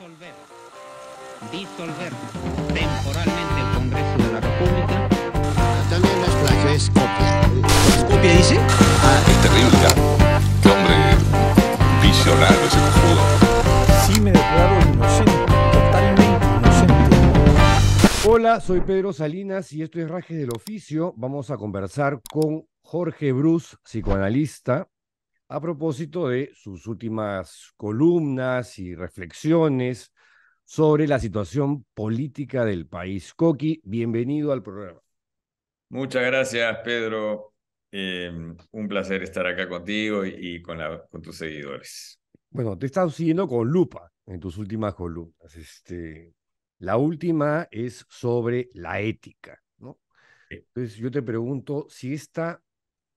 Disolver. Disolver temporalmente el Congreso de la República. También las playas es copia. ¿Copia dice? Ah, es terrible. Qué hombre visionario ese cojudo. Sí, me declaro inocente. Totalmente inocente. Hola, soy Pedro Salinas y esto es Rajes del Oficio. Vamos a conversar con Jorge Bruce, psicoanalista, a propósito de sus últimas columnas y reflexiones sobre la situación política del país. Coqui, bienvenido al programa. Muchas gracias, Pedro. Em, un placer estar acá contigo y, con, tus seguidores. Bueno, te he estado siguiendo con lupa en tus últimas columnas. Este, la última es sobre la ética. ¿no? Entonces yo te pregunto si esta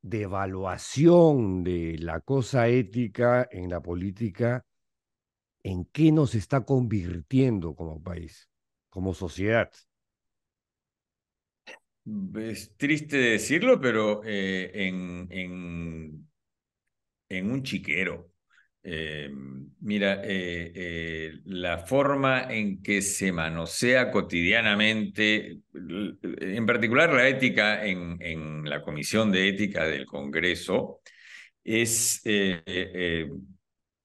de evaluación de la cosa ética en la política, en qué nos está convirtiendo como país, como sociedad. Es triste decirlo, pero eh, en, en un chiquero. Eh, mira, eh, eh, la forma en que se manosea cotidianamente, en particular la ética en, la Comisión de Ética del Congreso, es,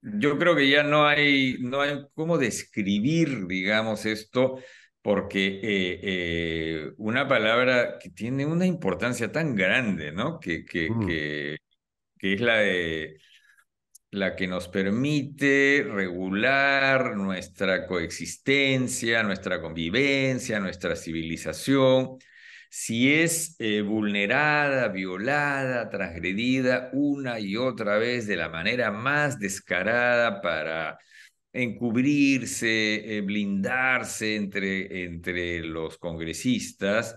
yo creo que ya no hay, no hay cómo describir, digamos, esto, porque una palabra que tiene una importancia tan grande, ¿no? Que, que, mm. que es la de la que nos permite regular nuestra coexistencia, nuestra convivencia, nuestra civilización. Si es eh, vulnerada, violada, transgredida una y otra vez de la manera más descarada para encubrirse, eh, blindarse entre, entre los congresistas,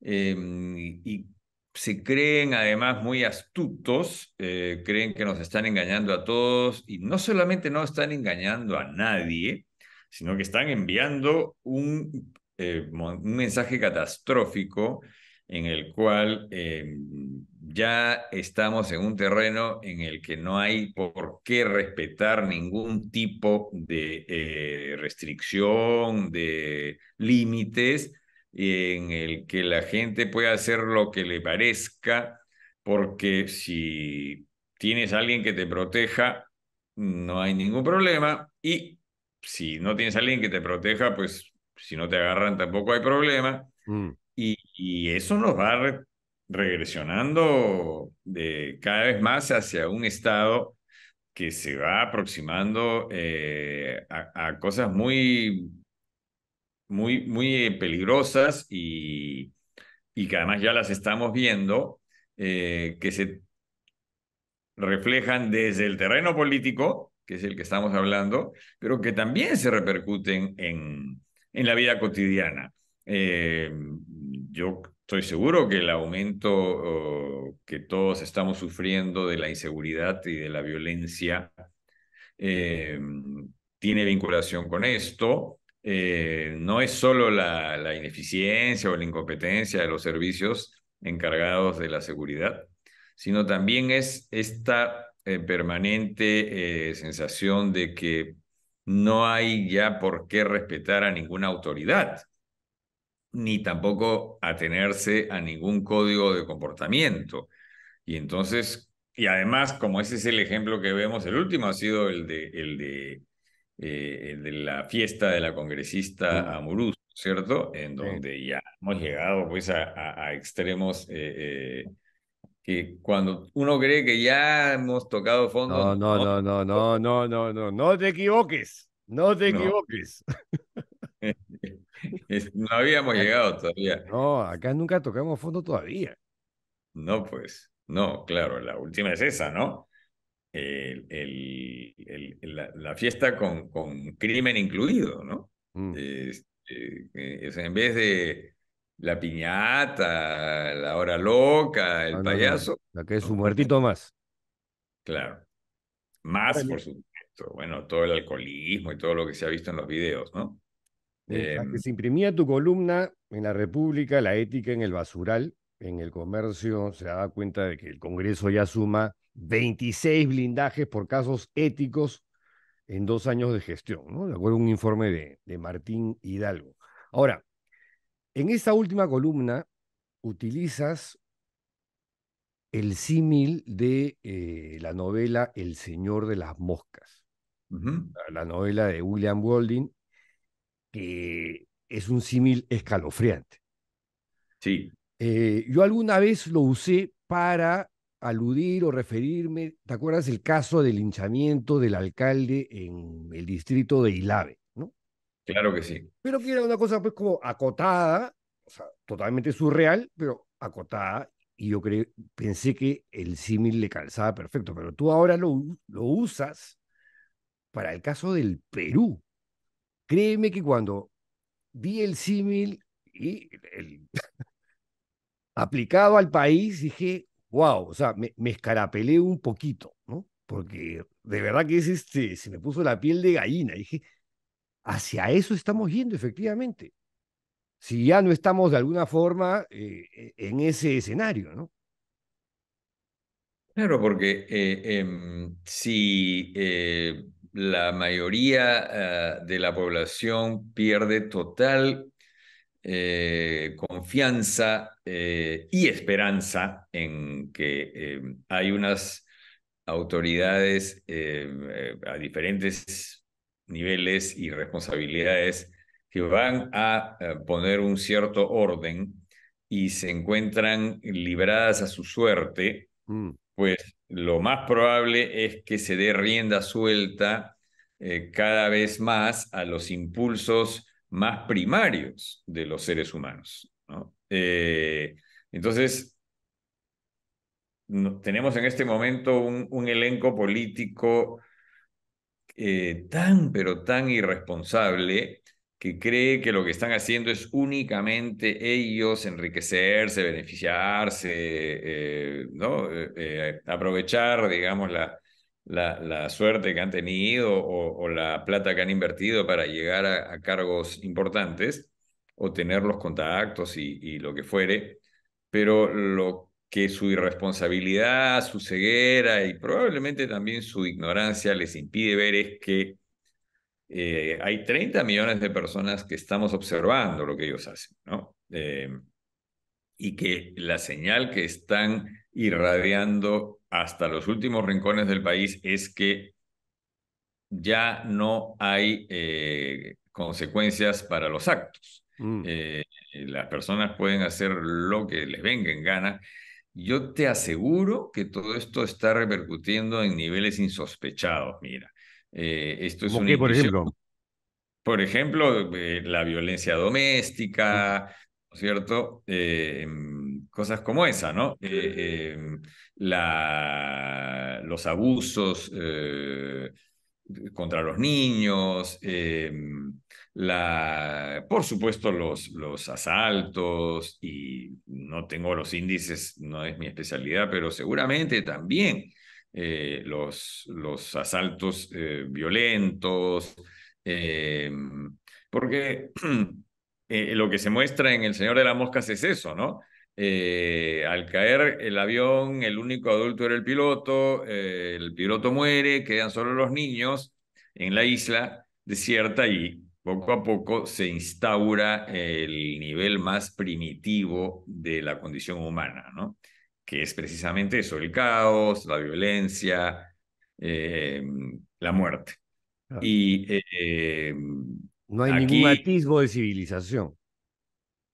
em, y se creen además muy astutos, eh, creen que nos están engañando a todos y no solamente no están engañando a nadie, sino que están enviando un, eh, mensaje catastrófico en el cual eh, ya estamos en un terreno en el que no hay por qué respetar ningún tipo de restricción, de límites, en el que la gente pueda hacer lo que le parezca, porque si tienes alguien que te proteja, no hay ningún problema. Y si no tienes alguien que te proteja, pues si no te agarran tampoco hay problema. Mm. Y, eso nos va regresionando de cada vez más hacia un estado que se va aproximando eh, a cosas muy muy, eh, peligrosas y, que además ya las estamos viendo, eh, que se reflejan desde el terreno político, que es el que estamos hablando, pero que también se repercuten en, la vida cotidiana. Eh, yo estoy seguro que el aumento oh, que todos estamos sufriendo de la inseguridad y de la violencia tiene vinculación con esto. Eh, no es solo la, la, ineficiencia o la incompetencia de los servicios encargados de la seguridad, sino también es esta eh, permanente eh, sensación de que no hay ya por qué respetar a ninguna autoridad, ni tampoco atenerse a ningún código de comportamiento. Y entonces, y además, como ese es el ejemplo que vemos, el último ha sido el de, el de eh, eh, de la fiesta de la congresista Amurús, ¿cierto? En donde ya hemos llegado pues a, a, extremos eh, que cuando uno cree que ya hemos tocado fondo. No, no, no, no, no, no, no, no, no te equivoques, no te equivoques. no habíamos llegado todavía. No, acá nunca tocamos fondo todavía. No, pues, no, claro, la última es esa, ¿no? la, fiesta con, con, crimen incluido, ¿no? Mm. Este, eh, en vez de la piñata, la hora loca, el ah, payaso. La que es un muertito más. Claro. Más, por supuesto. Bueno, todo el alcoholismo y todo lo que se ha visto en los videos, ¿no? Eh, que se imprimía tu columna en la República, la ética en el basural, en el comercio, se da cuenta de que el Congreso ya suma 26 blindajes por casos éticos en dos años de gestión, ¿no? De acuerdo a un informe de, Martín Hidalgo. Ahora, en esta última columna utilizas el símil de eh, la novela El Señor de las Moscas, la, novela de William Golding, que es un símil escalofriante. Sí. Eh, yo alguna vez lo usé para aludir o referirme, ¿te acuerdas el caso del hinchamiento del alcalde en el distrito de Ilave? ¿no? Claro que sí. Pero que era una cosa pues como acotada, o sea, totalmente surreal, pero acotada, y yo creo, pensé que el símil le calzaba perfecto, pero tú ahora lo, lo usas para el caso del Perú. Créeme que cuando vi el símil y el, aplicado al país, dije, wow, o sea, me, escarapelé un poquito, ¿no? Porque de verdad que es este, se me puso la piel de gallina. Dije, hacia eso estamos yendo, efectivamente. Si ya no estamos de alguna forma eh, e, en ese escenario, ¿no? Claro, porque eh, em, si eh, la mayoría ah, de la población pierde total eh, confianza eh, y esperanza en que eh, hay unas autoridades a diferentes niveles y responsabilidades que van a poner un cierto orden y se encuentran libradas a su suerte, mm. pues lo más probable es que se dé rienda suelta cada vez más a los impulsos más primarios de los seres humanos. ¿no? Eh, entonces, tenemos en este momento un, elenco político eh, tan, pero tan irresponsable que cree que lo que están haciendo es únicamente ellos enriquecerse, beneficiarse, eh, ¿no? aprovechar, digamos, la, la, suerte que han tenido o, la plata que han invertido para llegar a, cargos importantes o tener los contactos y, lo que fuere, pero lo que su irresponsabilidad, su ceguera y probablemente también su ignorancia les impide ver es que eh, hay 30 millones de personas que estamos observando lo que ellos hacen, ¿no? Eh, y que la señal que están irradiando hasta los últimos rincones del país es que ya no hay eh, consecuencias para los actos. Mm. Eh, las personas pueden hacer lo que les venga en gana. Yo te aseguro que todo esto está repercutiendo en niveles insospechados, mira. Eh, esto es un por ejemplo? Por ejemplo, la violencia doméstica, cierto? Em, cosas como esa, ¿no? Eh, em, los abusos eh, contra los niños, em, la, por supuesto los, los asaltos, y no tengo los índices, no es mi especialidad, pero seguramente también eh, los, los asaltos violentos, porque Eh, lo que se muestra en El Señor de las Moscas es eso, ¿no? Eh, al caer el avión, el único adulto era el piloto, eh, el piloto muere, quedan solo los niños en la isla desierta y poco a poco se instaura el nivel más primitivo de la condición humana, ¿no? Que es precisamente eso, el caos, la violencia, la muerte. Y no hay ningún atisbo de civilización.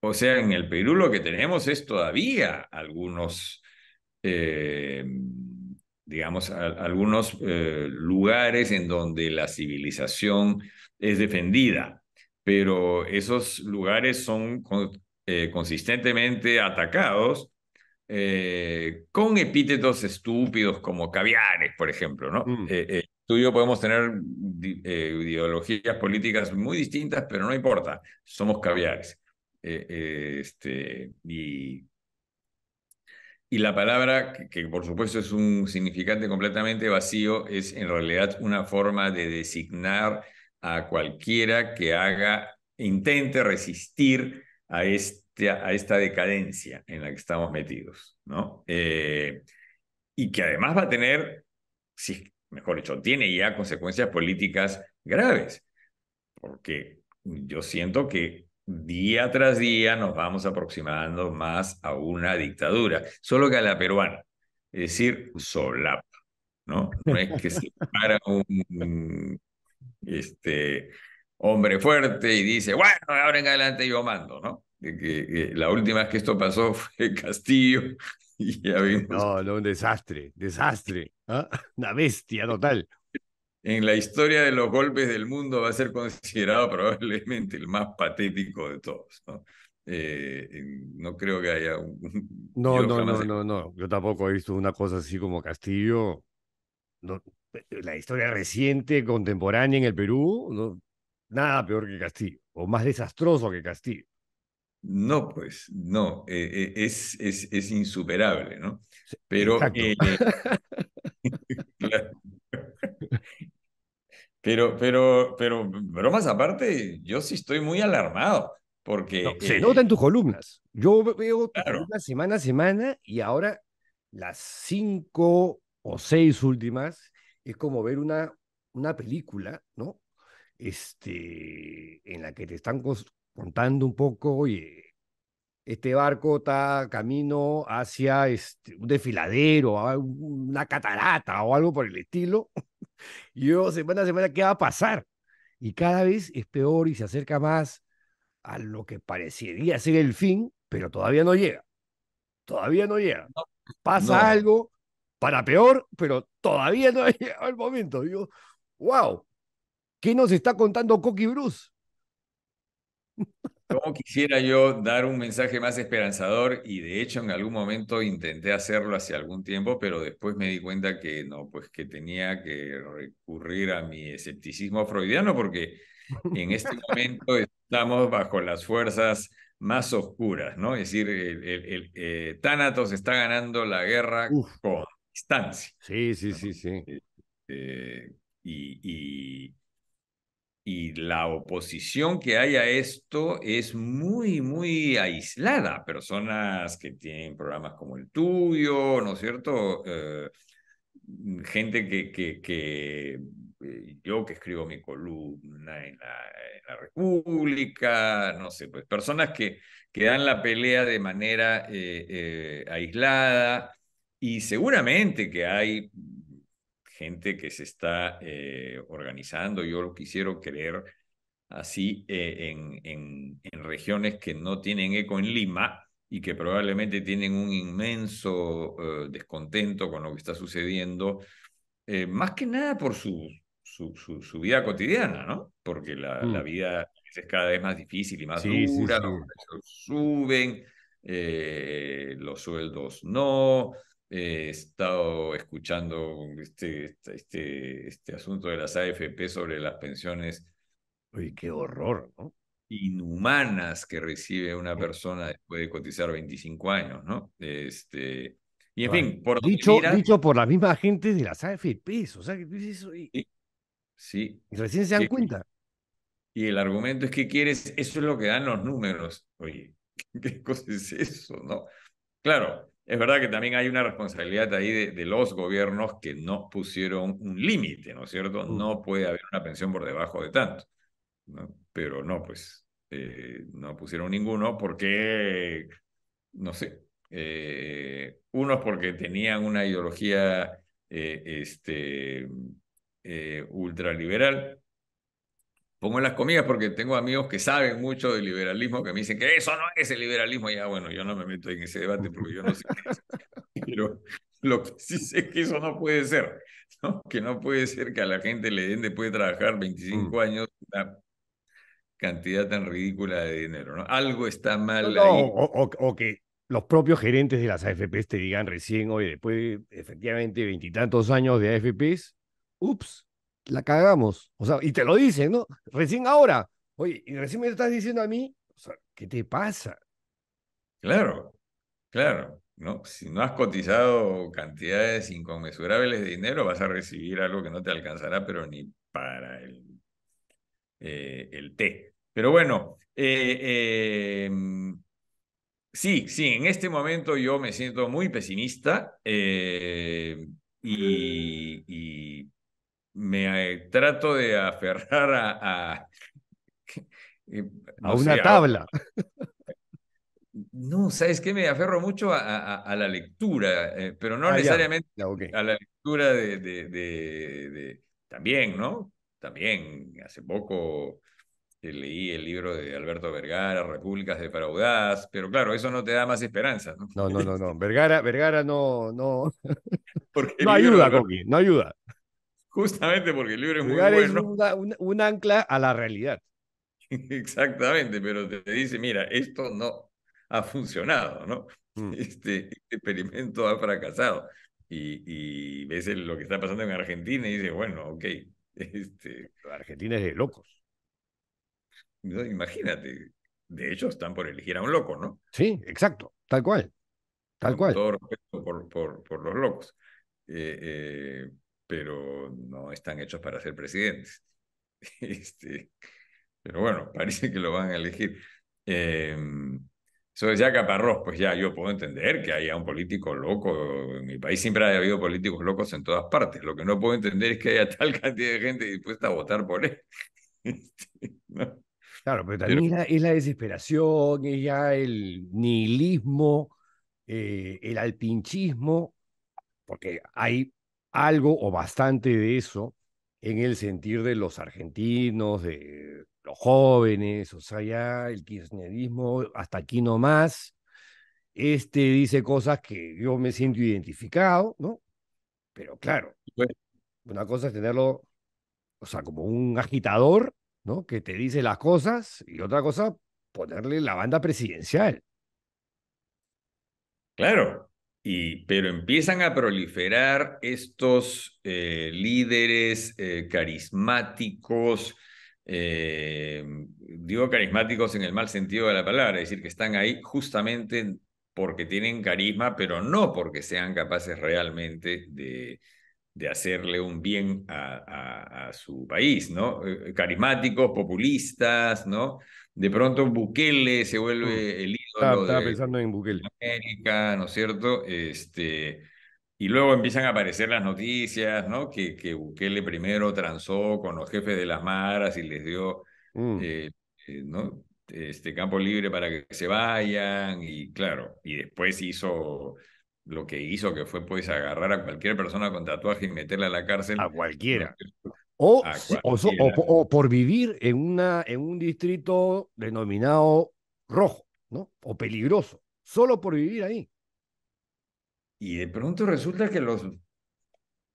O sea, en el Perú lo que tenemos es todavía algunos, eh, digamos, algunos eh, lugares en donde la civilización es defendida, pero esos lugares son eh, consistentemente atacados con epítetos estúpidos como caviares, por ejemplo, ¿no? Mm tú y yo podemos tener eh, ideologías políticas muy distintas, pero no importa, somos caviares. Eh, eh, este, y, y la palabra, que, por supuesto es un significante completamente vacío, es en realidad una forma de designar a cualquiera que haga, intente resistir a esta, a esta decadencia en la que estamos metidos, ¿no? y que además va a tener, si mejor dicho, tiene ya consecuencias políticas graves, porque yo siento que día tras día nos vamos aproximando más a una dictadura, solo que a la peruana, es decir, solapa, ¿no? No es que se para un este, hombre fuerte y dice, bueno, ahora en adelante yo mando, ¿no? que eh, la última vez que esto pasó fue Castillo No, no, un desastre, desastre. ¿ah? Una bestia total. En la historia de los golpes del mundo va a ser considerado probablemente el más patético de todos. ¿no? Eh, creo que haya un... No, no, no, no, no. Yo tampoco he visto una cosa así como Castillo. la historia reciente, contemporánea en el Perú, no, nada peor que Castillo, o más desastroso que Castillo. No, pues no, eh, eh, es, es, es, insuperable, ¿no? Pero, eh, pero, pero, pero, bromas aparte, yo sí estoy muy alarmado, porque... se nota en tus columnas. Yo veo claro. columnas semana a semana y ahora las cinco o seis últimas es como ver una, una película, ¿no? Este, en la que te están contando un poco, oye, este barco está camino hacia este, un desfiladero, una catarata o algo por el estilo. Y yo semana a semana, ¿qué va a pasar? Y cada vez es peor y se acerca más a lo que parecería ser el fin, pero todavía no llega. Todavía no llega. Pasa algo para peor, pero todavía no ha llegado el momento. yo, wow, ¿qué nos está contando Cookie Bruce? Cómo quisiera yo dar un mensaje más esperanzador? Y de hecho en algún momento intenté hacerlo hace algún tiempo, pero después me di cuenta que no, pues que tenía que recurrir a mi escepticismo freudiano porque en este momento estamos bajo las fuerzas más oscuras, ¿no? Es decir, el, eh, está ganando la guerra con distancia. Sí, sí, sí, sí. Este, y y la oposición que hay a esto es muy, muy aislada. Personas que tienen programas como el tuyo, ¿no es cierto? Eh, gente que, que, que eh, yo que escribo mi columna en la, República, no sé, pues personas que, que dan la pelea de manera eh, aislada y seguramente que hay gente que se está eh, organizando, yo lo quisiera creer así, eh, en, en, regiones que no tienen eco en Lima y que probablemente tienen un inmenso eh, descontento con lo que está sucediendo, más que nada por su, su, vida cotidiana, ¿no? Porque la, mm. vida es cada vez más difícil y más dura, los precios suben, los sueldos no, he estado escuchando este, este, este, este asunto de las AFP sobre las pensiones. Uy, qué horror, ¿no? Inhumanas que recibe una persona después de cotizar 25 años, ¿no? Este, y en fin, por dicho, dicho por la misma gente de las AFP, o sea, que eso sí, y recién se dan cuenta. Y el argumento es que quieres, eso es lo que dan los números. Oye, ¿qué cosa es eso, no? Claro, es verdad que también hay una responsabilidad ahí de, los gobiernos que no pusieron un límite, ¿no es cierto? Mm. No puede haber una pensión por debajo de tanto. Pero no, pues eh, no pusieron ninguno porque, no sé, eh, unos porque tenían una ideología eh, este, ultraliberal, pongo en las comillas porque tengo amigos que saben mucho del liberalismo que me dicen que eso no es el liberalismo. Ya, bueno, yo no me meto en ese debate porque yo no sé qué es. Pero lo que sí sé es que eso no puede ser. ¿no? Que no puede ser que a la gente le den después de trabajar 25 mm. años una cantidad tan ridícula de dinero. ¿no? Algo está mal ahí. O, que los propios gerentes de las AFPs te digan recién, hoy, después de efectivamente veintitantos años de AFPs, ups, la cagamos. O sea, y te lo dicen, ¿no? Recién ahora. Oye, y recién me estás diciendo a mí, o sea, ¿qué te pasa? Claro, claro. ¿no? Si no has cotizado cantidades inconmensurables de dinero, vas a recibir algo que no te alcanzará, pero ni para el, eh, el té. Pero bueno, eh, em, sí, sí, en este momento yo me siento muy pesimista eh, y, y me eh, trato de aferrar a... A, eh, una tabla. no, sabes qué me aferro mucho a, la lectura, pero no necesariamente a la lectura de, También, ¿no? También, hace poco eh, leí el libro de Alberto Vergara, Repúblicas de Paraudaz pero claro, eso no te da más esperanza, ¿no? No, no, no, Vergara, Vergara no, no. no ayuda, Coqui, no ayuda. Justamente porque el libro es muy bueno. Es un, ancla a la realidad. Exactamente, pero te dice, mira, esto no ha funcionado, ¿no? Mm. Este, este, experimento ha fracasado. Y, y ves lo que está pasando en Argentina y dices, bueno, ok. Este... Argentina es de locos. No, imagínate, de hecho están por elegir a un loco, ¿no? Sí, exacto, tal cual. Tal Con cual. Todo respeto por, por, por los locos. eh, eh pero no están hechos para ser presidentes. Este, pero bueno, parece que lo van a elegir. Eh, decía ya pues ya yo puedo entender que haya un político loco. En mi país siempre ha habido políticos locos en todas partes. Lo que no puedo entender es que haya tal cantidad de gente dispuesta a votar por él. Este, claro, pero también Es, la, desesperación, es ya el nihilismo, eh, el alpinchismo, porque hay algo o bastante de eso en el sentir de los argentinos, de los jóvenes, o sea, ya el kirchnerismo hasta aquí nomás. Este dice cosas que yo me siento identificado, ¿no? Pero claro, una cosa es tenerlo, o sea, como un agitador, ¿no? Que te dice las cosas y otra cosa, ponerle la banda presidencial. Claro, y, pero empiezan a proliferar estos eh, líderes eh, carismáticos, eh, digo carismáticos en el mal sentido de la palabra, es decir, que están ahí justamente porque tienen carisma, pero no porque sean capaces realmente de, de hacerle un bien a, a, su país, ¿no? Carismáticos, populistas, ¿no? de pronto Bukele se vuelve el ídolo. de América, ¿no es cierto? Este, y luego empiezan a aparecer las noticias, ¿no? Que, que Bukele primero transó con los jefes de las maras y les dio mm. eh, eh, ¿no? este campo libre para que se vayan. Y claro, y después hizo lo que hizo, que fue pues agarrar a cualquier persona con tatuaje y meterla a la cárcel. A cualquiera. O, por vivir en, una, en un distrito denominado rojo, ¿no? O peligroso, solo por vivir ahí. Y de pronto resulta que los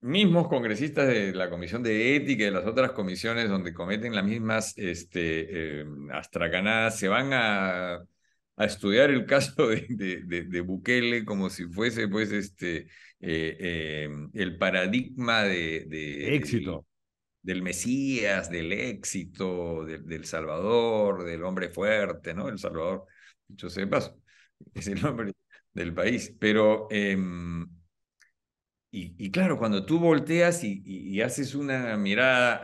mismos congresistas de la Comisión de Ética y de las otras comisiones donde cometen las mismas este, eh, astracanadas se van a, estudiar el caso de, Bukele como si fuese pues este, eh, eh, el paradigma de, éxito del Mesías, del éxito, del Salvador, del hombre fuerte, ¿no? El Salvador, dicho sea es el hombre del país. Pero, em, y, claro, cuando tú volteas y, haces una mirada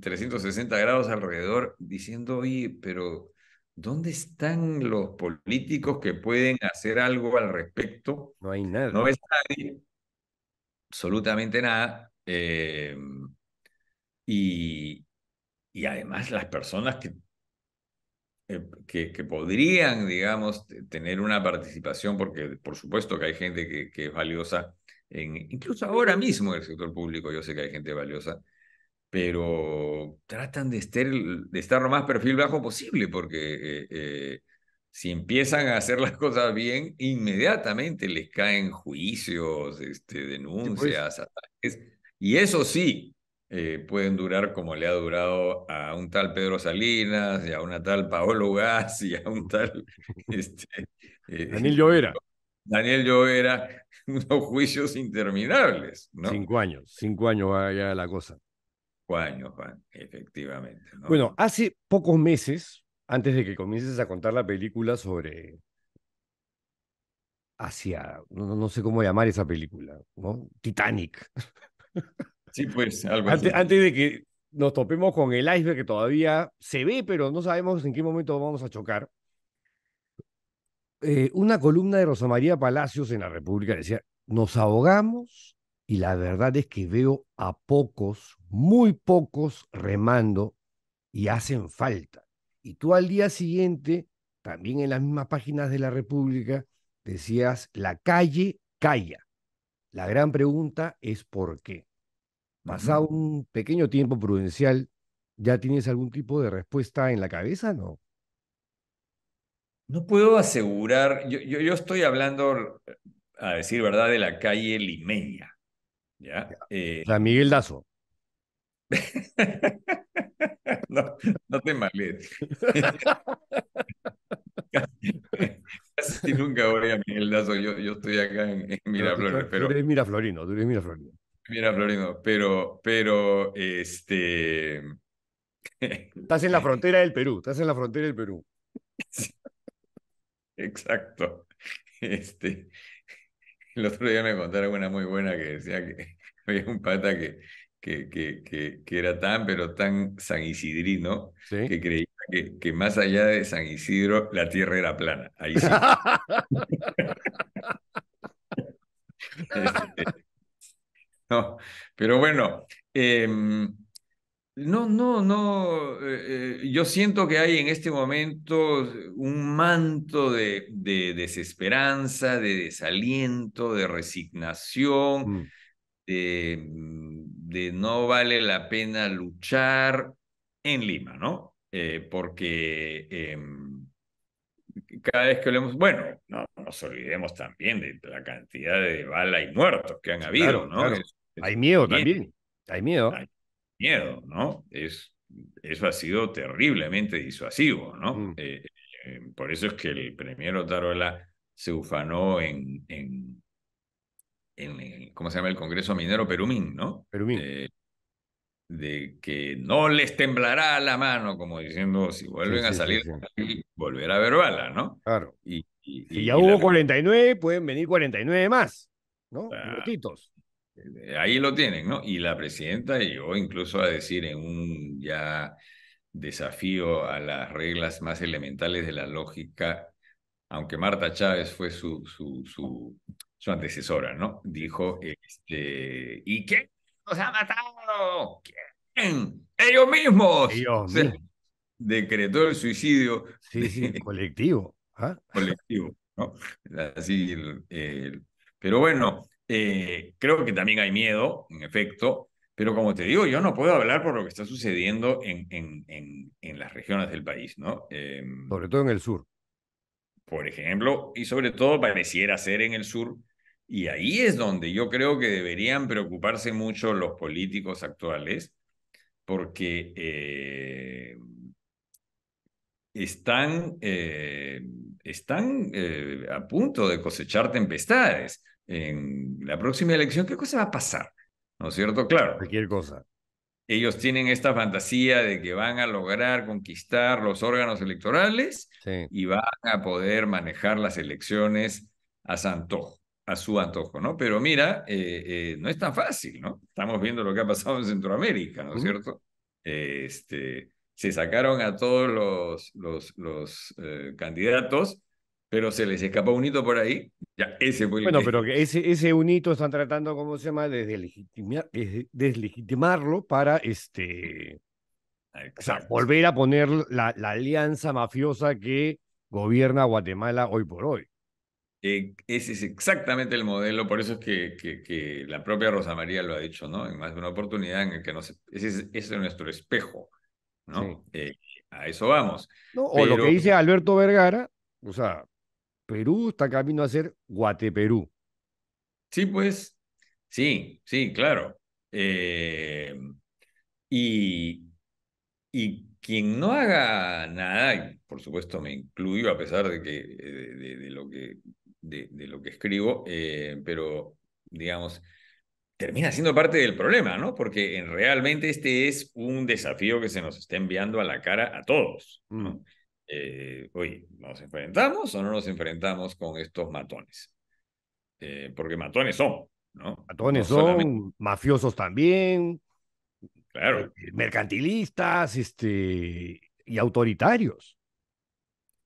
360 eh, grados alrededor, diciendo, oye, pero ¿dónde están los políticos que pueden hacer algo al respecto? No hay nada. No ves nadie, absolutamente nada. Em, y, y además las personas que, eh, que, que, podrían, digamos, tener una participación, porque por supuesto que hay gente que, es valiosa, en, incluso ahora mismo en el sector público yo sé que hay gente valiosa, pero tratan de estar, de estar lo más perfil bajo posible, porque eh, eh, si empiezan a hacer las cosas bien, inmediatamente les caen juicios, este, pues. denuncias, ataques, y eso sí, eh, pueden durar como le ha durado a un tal Pedro Salinas y a una tal Paolo Gas y a un tal este, eh, Daniel Llovera. Daniel Llovera, unos juicios interminables. Cinco años, cinco años va allá la cosa. Cinco años, efectivamente. Bueno, hace pocos meses, antes de que comiences a contar la película sobre hacia, no, no sé cómo llamar esa película, ¿no? Titanic. Pues, antes, de que nos topemos con el iceberg que todavía se ve, pero no sabemos en qué momento vamos a chocar. Eh, una columna de Rosa María Palacios en la República decía, nos ahogamos y la verdad es que veo a pocos, muy pocos remando y hacen falta. Y tú al día siguiente, también en las mismas páginas de la República, decías, la calle calla. La gran pregunta es por qué pasado un pequeño tiempo prudencial, ¿ya tienes algún tipo de respuesta en la cabeza? No. No puedo asegurar, yo, estoy hablando, eh, a decir verdad, de la calle limeña. ¿ya? Eh, Miguel Dazo. no, te males. Casi nunca voy a Miguel Dazo, yo, estoy acá en, Miraflores. Pero... Tú Miraflorino, Miraflorino. Mira, Florino, pero, pero, este... Estás en la frontera del Perú, estás en la frontera del Perú. Exacto. Este, el otro día me contaron una muy buena que decía que había un pata que, que, que, que, era tan, pero tan san isidrino, que creía que, que, más allá de San Isidro la tierra era plana. Ahí sí. Este, pero bueno, em, no, no, no, eh, eh, yo siento que hay en este momento un manto de, desesperanza, de desaliento, de resignación, mm. Mm, de, no vale la pena luchar en Lima, ¿no? Eh, porque em, cada vez que olemos, bueno, no nos olvidemos también de la cantidad de bala y muertos que han habido, ¿no? Hay miedo, también. Hay miedo. miedo, ¿no? Es, eso ha sido terriblemente disuasivo, ¿no? Mm. Eh, eh, por eso es que el premier Otarola se ufanó en, en, en, ¿cómo se llama? El Congreso Minero Perumín, ¿no? Perumín. Eh, de que no les temblará la mano, como diciendo, si vuelven a salir, volverá a ver bala, ¿no? Claro. Y, si ya hubo 49, pueden venir 49 más, ¿no? Un eh, ahí lo tienen, ¿no? Y la presidenta llegó incluso a decir en un ya desafío a las reglas más elementales de la lógica, aunque Marta Chávez fue su, su, su, su antecesora, ¿no? Dijo, este, ¿y quién nos ha matado? ¿Quién? Ellos mismos. Decretó el suicidio. colectivo. ¿ah? Colectivo, ¿no? Así, eh, pero bueno, eh, creo que también hay miedo, en efecto, pero como te digo, yo no puedo hablar por lo que está sucediendo en, en, en, las regiones del país, ¿no? Em, sobre todo en el sur. Por ejemplo, y sobre todo pareciera ser en el sur, y ahí es donde yo creo que deberían preocuparse mucho los políticos actuales, porque eh, están, eh, están a punto de cosechar tempestades en la próxima elección, ¿qué cosa va a pasar? ¿No es cierto? Claro. Cualquier cosa. Ellos tienen esta fantasía de que van a lograr conquistar los órganos electorales y van a poder manejar las elecciones a su antojo, a su antojo ¿no? Pero mira, eh, eh, no es tan fácil, ¿no? Estamos viendo lo que ha pasado en Centroamérica, ¿no es cierto? Este, se sacaron a todos los, los, los eh, candidatos pero se les escapa un hito por ahí, ya ese Bueno, pero ese, ese un hito están tratando, ¿cómo se llama?, de deslegitimar, deslegitimarlo para este. volver a poner la, la, alianza mafiosa que gobierna Guatemala hoy por hoy. E, ese es exactamente el modelo, por eso es que, que, que, la propia Rosa María lo ha dicho, ¿no? En más de una oportunidad en que no ese, es, ese es nuestro espejo, ¿no? Eh, a eso vamos. No, o lo que dice Alberto Vergara, o sea, Perú está camino a ser Guateperú. Sí, pues, sí, sí, claro. Eh, y, y quien no haga nada, por supuesto me incluyo a pesar de, que, de, lo, que, de, lo que escribo, eh, pero digamos, termina siendo parte del problema, ¿no? Porque realmente este es un desafío que se nos está enviando a la cara a todos. Mm. Eh, oye, ¿nos enfrentamos o no nos enfrentamos con estos matones? Eh, porque matones son, ¿no? Matones son, mafiosos también, claro. Eh, mercantilistas este, y autoritarios.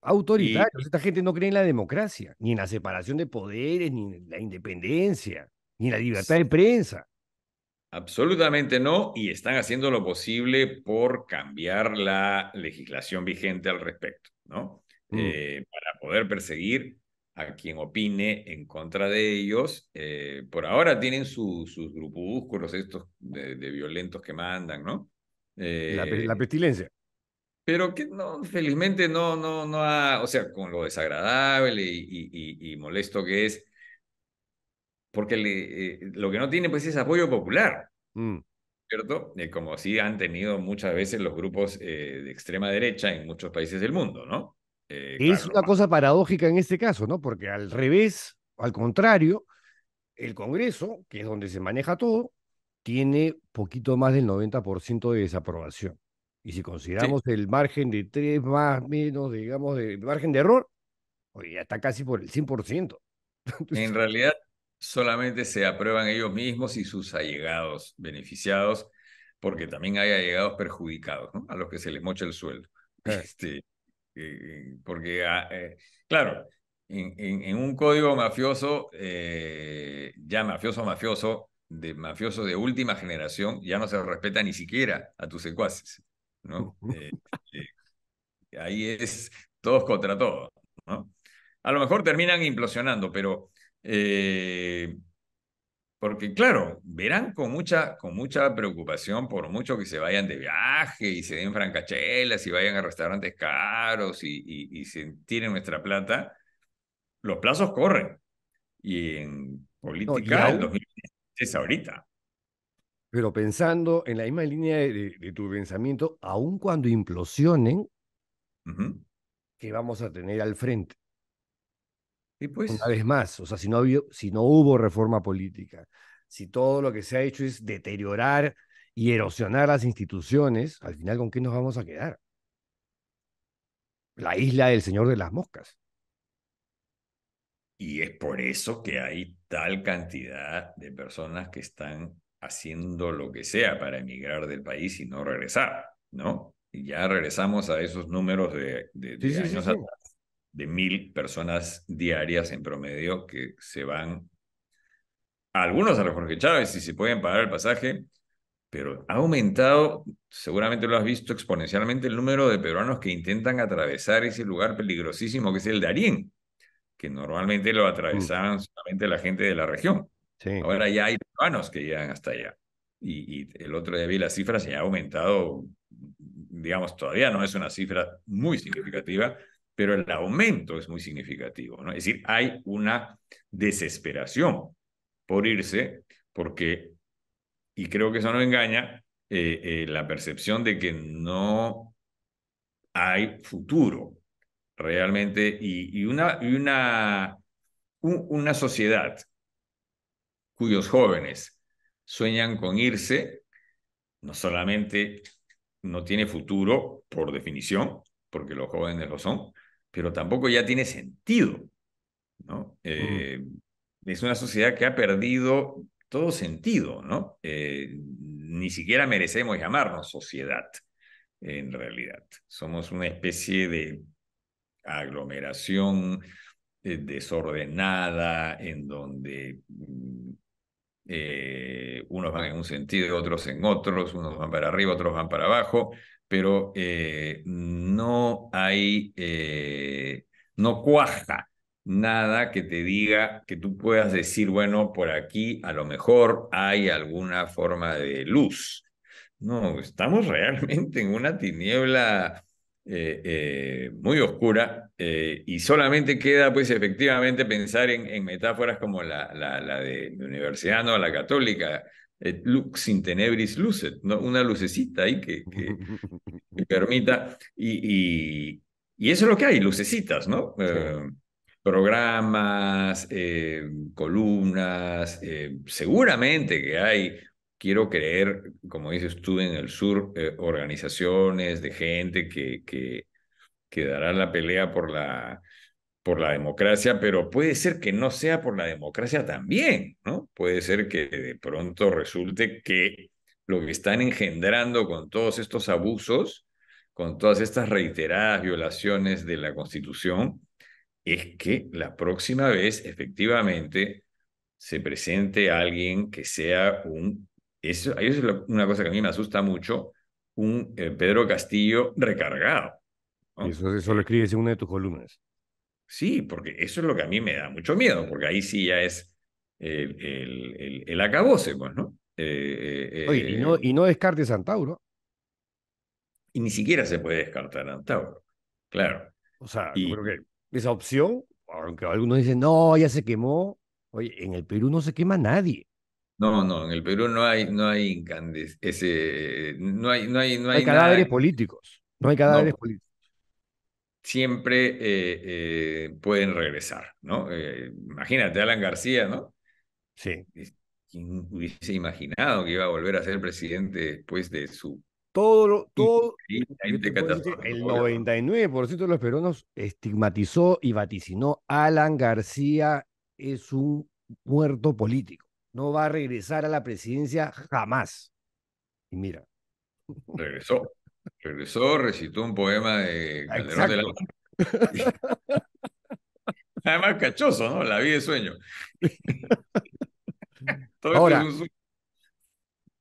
Autoritarios. Esta gente no cree en la democracia, ni en la separación de poderes, ni en la independencia, ni en la libertad de prensa. Absolutamente no, y están haciendo lo posible por cambiar la legislación vigente al respecto, ¿no? Mm. Eh, para poder perseguir a quien opine en contra de ellos. Eh, por ahora tienen sus sus grupúsculos estos de, violentos que mandan, ¿no? la, eh, la, pestilencia. Pero que no, felizmente no, no, no ha, o sea, con lo desagradable y, y molesto que es, porque eh, lo que no tiene pues es apoyo popular, mm. ¿cierto? como sí han tenido muchas veces los grupos eh, de extrema derecha en muchos países del mundo, ¿no? Eh, es una cosa paradójica en este caso, ¿no? Porque al revés, al contrario, el Congreso, que es donde se maneja todo, tiene poquito más del 90% de desaprobación. Y si consideramos el margen de tres más menos, digamos, el margen de error, hoy ya está casi por el 100%. en realidad, solamente se aprueban ellos mismos y sus allegados beneficiados, porque también hay allegados perjudicados, ¿no? a los que se les mocha el sueldo. Este, eh, porque, ah, eh, claro, en, un código mafioso, eh, ya mafioso, mafioso, de mafioso de última generación, ya no se respeta ni siquiera a tus secuaces, ¿no? ahí es todos contra todos, ¿no? A lo mejor terminan implosionando, pero eh, porque claro, verán con mucha, con mucha preocupación, por mucho que se vayan de viaje y se den francachelas y vayan a restaurantes caros y, y, se tiren nuestra plata, los plazos corren. Y en política, es ahorita. Pero pensando en la misma línea de, tu pensamiento, aun cuando implosionen, que vamos a tener al frente? Una pues vez más, o sea, si no, si no hubo reforma política, si todo lo que se ha hecho es deteriorar y erosionar las instituciones, al final, ¿con qué nos vamos a quedar? La isla del Señor de las Moscas. Y es por eso que hay tal cantidad de personas que están haciendo lo que sea para emigrar del país y no regresar, ¿no? Y ya regresamos a esos números de, años atrás de mil personas diarias en promedio que se van, algunos a los Jorge Chávez, si se pueden pagar el pasaje, pero ha aumentado, seguramente lo has visto exponencialmente, el número de peruanos que intentan atravesar ese lugar peligrosísimo que es el de Darién, que normalmente lo atravesaban mm. solamente la gente de la región. Ahora ya hay peruanos que llegan hasta allá. Y, el otro día vi las cifras se ha aumentado, digamos, todavía no es una cifra muy significativa, pero el aumento es muy significativo. ¿no? Es decir, hay una desesperación por irse porque, y creo que eso no engaña, eh, eh, la percepción de que no hay futuro realmente y, una, y una, una sociedad cuyos jóvenes sueñan con irse, no solamente no tiene futuro por definición, porque los jóvenes lo son, pero tampoco ya tiene sentido. ¿no? Mm. Eh, es una sociedad que ha perdido todo sentido, ¿no? Eh, ni siquiera merecemos llamarnos sociedad, en realidad. Somos una especie de aglomeración eh, desordenada en donde mm, unos van en un sentido, y otros en otros, unos van para arriba, otros van para abajo, pero eh, no hay, eh, no cuaja nada que te diga que tú puedas decir, bueno, por aquí a lo mejor hay alguna forma de luz. No, estamos realmente en una tiniebla eh, muy oscura y solamente queda pues efectivamente pensar en, metáforas como la, de Universidad No, la Católica, eh, lux in tenebris lucet, ¿no? una lucecita ahí que, que, permita. Y, eso es lo que hay, lucecitas, ¿no? Eh, programas, eh, columnas, seguramente que hay quiero creer, como dices tú, en el sur, organizaciones de gente que, que, que dará la pelea por la, por la democracia, pero puede ser que no sea por la democracia también, ¿no? Puede ser que de pronto resulte que lo que están engendrando con todos estos abusos, con todas estas reiteradas violaciones de la Constitución, es que la próxima vez efectivamente se presente alguien que sea un, eso, es una cosa que a mí me asusta mucho, un eh, Pedro Castillo recargado. Eso, eso lo escribes en una de tus columnas. Sí, porque eso es lo que a mí me da mucho miedo, porque ahí sí ya es el, el, acabose, pues, ¿no? Eh, eh, oye, y ¿no? Eh, y no Antauro. Y ni siquiera se puede descartar Santauro, claro. O sea, creo que esa opción, aunque algunos dicen, no, ya se quemó. Oye, en el Perú no se quema nadie. No, no, en el Perú no hay, no hay ese, no hay, no hay, no hay, cadáveres políticos. No hay cadáveres pues, políticos siempre eh, eh, pueden regresar, ¿no? Eh, imagínate, Alan García, ¿no? Sí. ¿Quién hubiese imaginado que iba a volver a ser presidente después de su... Todo, todo el 99% de los peruanos estigmatizó y vaticinó Alan García es un muerto político. No va a regresar a la presidencia jamás. Y mira. Regresó. Regresó, recitó un poema de Calderón de la... Además, cachoso, ¿no? La vida de sueño. Ahora,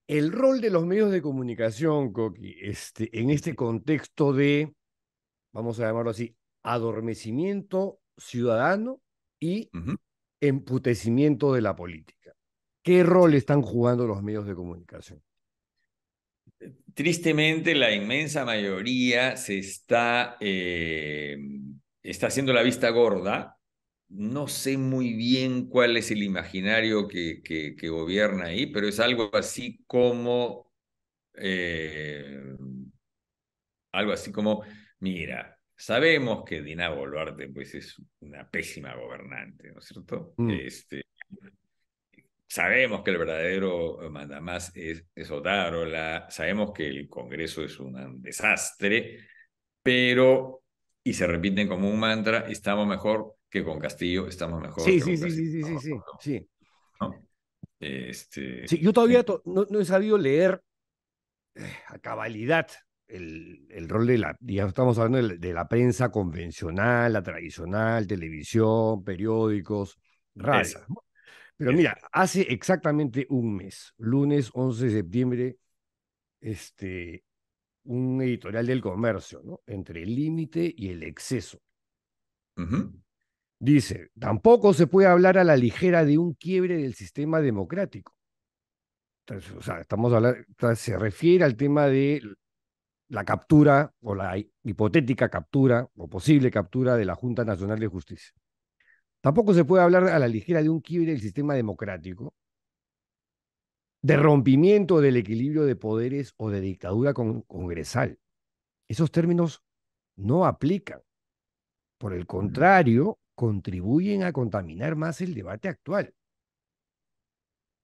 el rol de los medios de comunicación, Coqui, este, en este contexto de, vamos a llamarlo así, adormecimiento ciudadano y emputecimiento de la política. ¿Qué rol están jugando los medios de comunicación? tristemente la inmensa mayoría se está, eh, está haciendo la vista gorda. No sé muy bien cuál es el imaginario que, que, gobierna ahí, pero es algo así como, eh, algo así como, mira, sabemos que Dina Boluarte pues, es una pésima gobernante, ¿no es cierto? Mm. Este, Sabemos que el verdadero eh, mandamás es, es Otárola, sabemos que el Congreso es un desastre, pero, y se repiten como un mantra, estamos mejor que con Castillo, estamos mejor. Sí, que sí, sí, sí, sí, sí, sí, este, sí, yo todavía no, he sabido leer eh, a cabalidad el, el rol de la, ya estamos hablando de la, prensa convencional, la tradicional, televisión, periódicos, raza. Pero eh, mira, hace exactamente un mes, lunes 11 de septiembre, este, un editorial del comercio, ¿no? Entre el límite y el exceso. Dice, tampoco se puede hablar a la ligera de un quiebre del sistema democrático. o sea, estamos hablando, se refiere al tema de la captura o la hipotética captura o posible captura de la Junta Nacional de Justicia. Tampoco se puede hablar a la ligera de un quiebre del sistema democrático, de rompimiento del equilibrio de poderes o de dictadura congresal. Esos términos no aplican. Por el contrario, contribuyen a contaminar más el debate actual.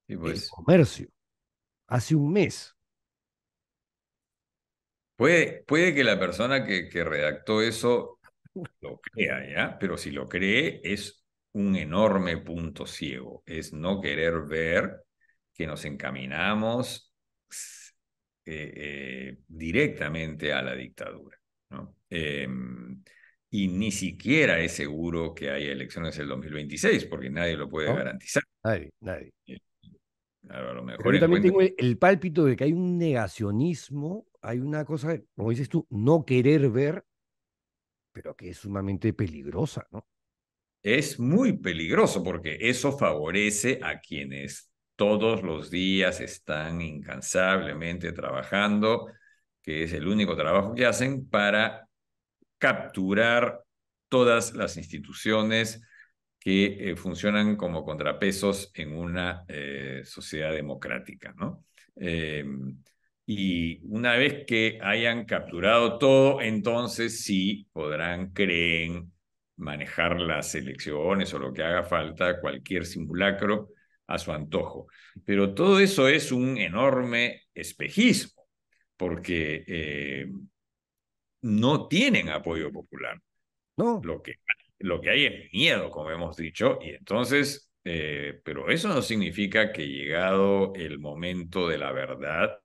pues. El comercio. Hace un mes. Puede, puede que la persona que, que redactó eso lo crea, ¿ya? Pero si lo cree, es un enorme punto ciego, es no querer ver que nos encaminamos eh, eh, directamente a la dictadura. Em, y ni siquiera es seguro que haya elecciones en el 2026, porque nadie lo puede garantizar. Nadie, nadie. Eh, mejor también tengo el pálpito de que hay un negacionismo, hay una cosa, como dices tú, no querer ver, pero que es sumamente peligrosa, ¿no? es muy peligroso porque eso favorece a quienes todos los días están incansablemente trabajando, que es el único trabajo que hacen para capturar todas las instituciones que eh, funcionan como contrapesos en una eh, sociedad democrática. ¿no? Em, y una vez que hayan capturado todo, entonces sí podrán, creer manejar las elecciones o lo que haga falta, cualquier simulacro a su antojo. Pero todo eso es un enorme espejismo, porque eh, no tienen apoyo popular. No. Lo que, lo que hay es miedo, como hemos dicho, y entonces, eh, pero eso no significa que llegado el momento de la verdad